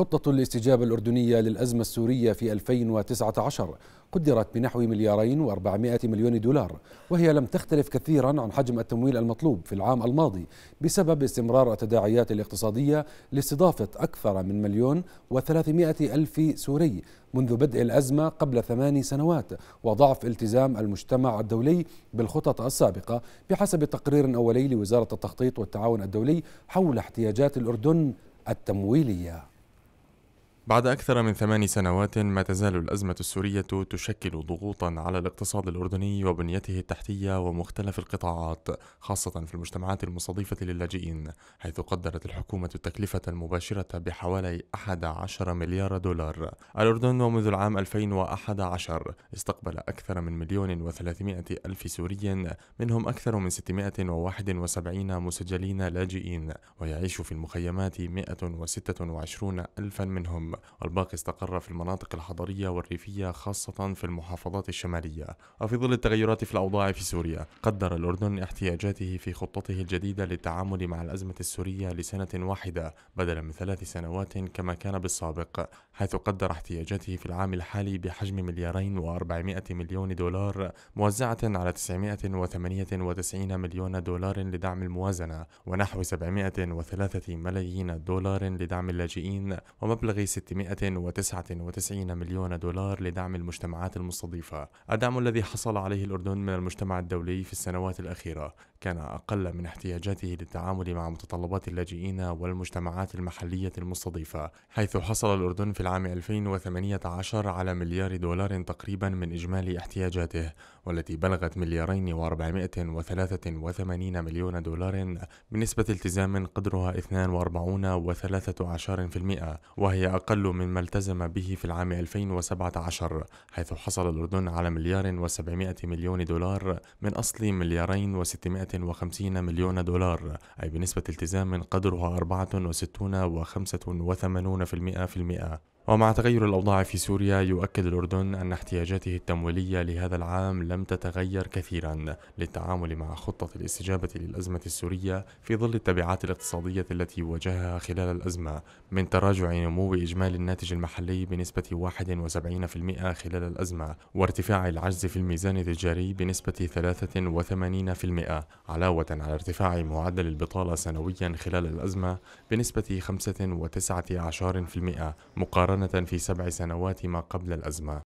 خطة الاستجابة الأردنية للأزمة السورية في 2019 قدرت بنحو مليارين و400 مليون دولار وهي لم تختلف كثيرا عن حجم التمويل المطلوب في العام الماضي بسبب استمرار التداعيات الاقتصادية لاستضافة أكثر من مليون و300 ألف سوري منذ بدء الأزمة قبل ثماني سنوات وضعف التزام المجتمع الدولي بالخطط السابقة بحسب تقرير أولي لوزارة التخطيط والتعاون الدولي حول احتياجات الأردن التمويليه بعد أكثر من ثمان سنوات ما تزال الأزمة السورية تشكل ضغوطا على الاقتصاد الأردني وبنيته التحتية ومختلف القطاعات خاصة في المجتمعات المستضيفة للاجئين حيث قدرت الحكومة التكلفة المباشرة بحوالي 11 مليار دولار الأردن ومنذ العام 2011 استقبل أكثر من مليون وثلاثمائة ألف سوري منهم أكثر من 671 مسجلين لاجئين ويعيش في المخيمات 126 ألفا منهم والباقي استقر في المناطق الحضرية والريفية خاصة في المحافظات الشمالية وفي ظل التغيرات في الأوضاع في سوريا قدر الأردن احتياجاته في خطته الجديدة للتعامل مع الأزمة السورية لسنة واحدة بدلا من ثلاث سنوات كما كان بالسابق حيث قدر احتياجاته في العام الحالي بحجم مليارين وأربعمائة مليون دولار موزعة على 998 مليون دولار لدعم الموازنة ونحو 703 ملايين دولار لدعم اللاجئين ومبلغ 60 699 مليون دولار لدعم المجتمعات المستضيفة الدعم الذي حصل عليه الأردن من المجتمع الدولي في السنوات الأخيرة كان أقل من احتياجاته للتعامل مع متطلبات اللاجئين والمجتمعات المحلية المستضيفة حيث حصل الأردن في العام 2018 على مليار دولار تقريبا من إجمالي احتياجاته والتي بلغت مليارين وأربعمائة وثلاثة وثمانين مليون دولار بنسبة التزام قدرها 42.3% وهي أقل مما التزم به في العام 2017 حيث حصل الأردن على مليار وسبعمائة مليون دولار من أصل مليارين وستمائة وخمسين مليون دولار أي بنسبة التزام قدرها 64.85% في المئة ومع تغير الأوضاع في سوريا يؤكد الأردن أن احتياجاته التمويلية لهذا العام لم تتغير كثيرا للتعامل مع خطة الاستجابة للأزمة السورية في ظل التبعات الاقتصادية التي واجهها خلال الأزمة من تراجع نمو إجمالي الناتج المحلي بنسبة 71% خلال الأزمة وارتفاع العجز في الميزان التجاري بنسبة 83% علاوة على ارتفاع معدل البطالة سنويا خلال الأزمة بنسبة 5.9% مقارنة مقارنة في سبع سنوات ما قبل الأزمة